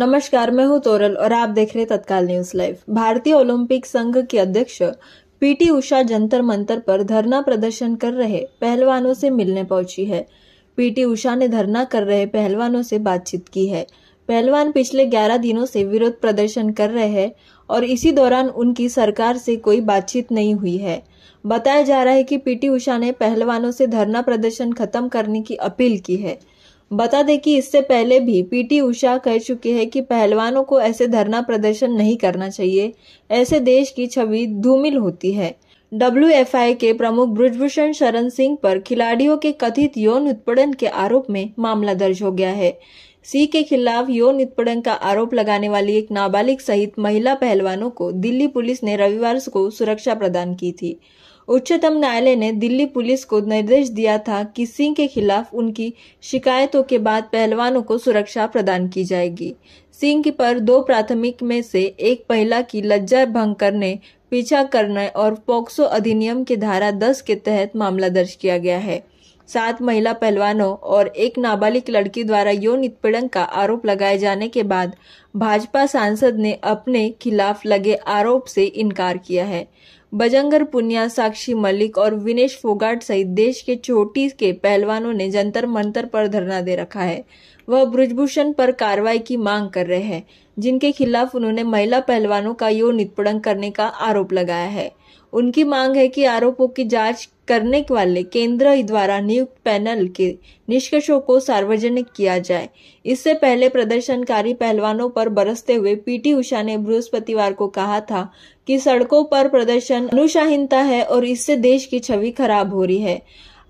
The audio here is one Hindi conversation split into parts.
नमस्कार मैं हूं तोरल और आप देख रहे तत्काल न्यूज लाइव भारतीय ओलंपिक संघ के अध्यक्ष पीटी उषा जंतर मंतर पर धरना प्रदर्शन कर रहे पहलवानों से मिलने पहुंची है पीटी उषा ने धरना कर रहे पहलवानों से बातचीत की है पहलवान पिछले 11 दिनों से विरोध प्रदर्शन कर रहे हैं और इसी दौरान उनकी सरकार से कोई बातचीत नहीं हुई है बताया जा रहा है कि पीटी उषा ने पहलवानों से धरना प्रदर्शन खत्म करने की अपील की है बता दें कि इससे पहले भी पीटी उषा कह चुकी है कि पहलवानों को ऐसे धरना प्रदर्शन नहीं करना चाहिए ऐसे देश की छवि धूमिल होती है डब्ल्यू के प्रमुख ब्रजभूषण शरण सिंह पर खिलाड़ियों के कथित यौन उत्पीड़न के आरोप में मामला दर्ज हो गया है सी के खिलाफ यौन उत्पीड़न का आरोप लगाने वाली एक नाबालिग सहित महिला पहलवानों को दिल्ली पुलिस ने रविवार को सुरक्षा प्रदान की थी उच्चतम न्यायालय ने दिल्ली पुलिस को निर्देश दिया था कि सिंह के खिलाफ उनकी शिकायतों के बाद पहलवानों को सुरक्षा प्रदान की जाएगी सिंह पर दो प्राथमिक में से एक पहला की लज्जा भंग करने पीछा करने और पॉक्सो अधिनियम के धारा 10 के तहत मामला दर्ज किया गया है सात महिला पहलवानों और एक नाबालिग लड़की द्वारा यौन उत्पीड़न का आरोप लगाए जाने के बाद भाजपा सांसद ने अपने खिलाफ लगे आरोप से इनकार किया है बजंगर पुनिया साक्षी मलिक और विनेश फोगाट सहित देश के चोटी के पहलवानों ने जंतर मंतर पर धरना दे रखा है वह ब्रजभूषण पर कार्रवाई की मांग कर रहे हैं जिनके खिलाफ उन्होंने महिला पहलवानों का यौन उत्पीड़न करने का आरोप लगाया है उनकी मांग है कि आरोपों की जांच करने वाले केंद्र द्वारा नियुक्त पैनल के निष्कर्षों को सार्वजनिक किया जाए इससे पहले प्रदर्शनकारी पहलवानों पर बरसते हुए पीटी उषा ने बृहस्पतिवार को कहा था कि सड़कों पर प्रदर्शन अनुशाहीनता है और इससे देश की छवि खराब हो रही है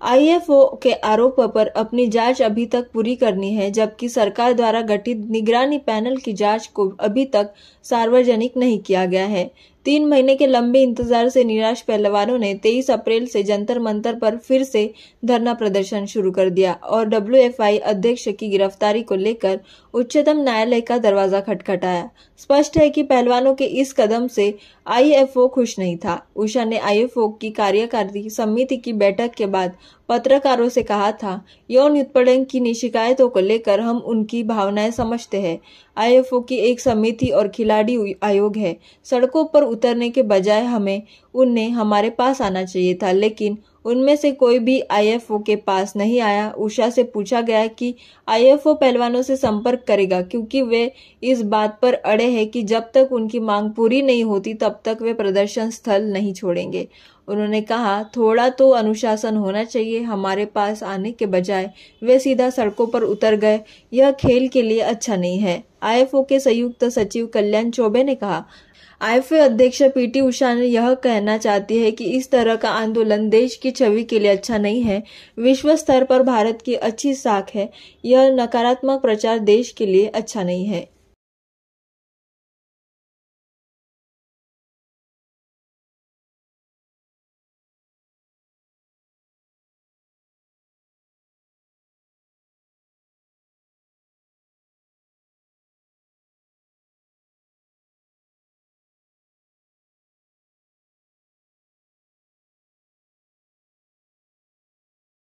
आईएफओ के आरोप पर अपनी जांच अभी तक पूरी करनी है जबकि सरकार द्वारा गठित निगरानी पैनल की जांच को अभी तक सार्वजनिक नहीं किया गया है तीन महीने के लंबे इंतजार से निराश पहलवानों ने 23 अप्रैल से जंतर मंतर पर फिर से धरना प्रदर्शन शुरू कर दिया और डब्ल्यू अध्यक्ष की गिरफ्तारी को लेकर उच्चतम न्यायालय का दरवाजा खटखटाया स्पष्ट है कि पहलवानों के इस कदम से आई खुश नहीं था उषा ने आई की कार्यकारी समिति की बैठक के बाद पत्रकारों से कहा था यौन उत्पीड़न की शिकायतों को लेकर हम उनकी भावनाएं समझते हैं आईएफओ की एक समिति और खिलाड़ी आयोग है सड़कों पर उतरने के बजाय हमें उनने हमारे पास आना चाहिए था लेकिन उनमें से कोई भी आईएफओ के पास नहीं आया उषा से पूछा गया कि आईएफओ पहलवानों से संपर्क करेगा क्योंकि वे इस बात पर अड़े हैं कि जब तक उनकी मांग पूरी नहीं होती तब तक वे प्रदर्शन स्थल नहीं छोड़ेंगे उन्होंने कहा थोड़ा तो अनुशासन होना चाहिए हमारे पास आने के बजाय वे सीधा सड़कों पर उतर गए यह खेल के लिए अच्छा नहीं है आईएफओ के संयुक्त सचिव कल्याण चौबे ने कहा आईएफए अध्यक्ष पीटी उषा ने यह कहना चाहती है कि इस तरह का आंदोलन देश की छवि के लिए अच्छा नहीं है विश्व स्तर पर भारत की अच्छी साख है यह नकारात्मक प्रचार देश के लिए अच्छा नहीं है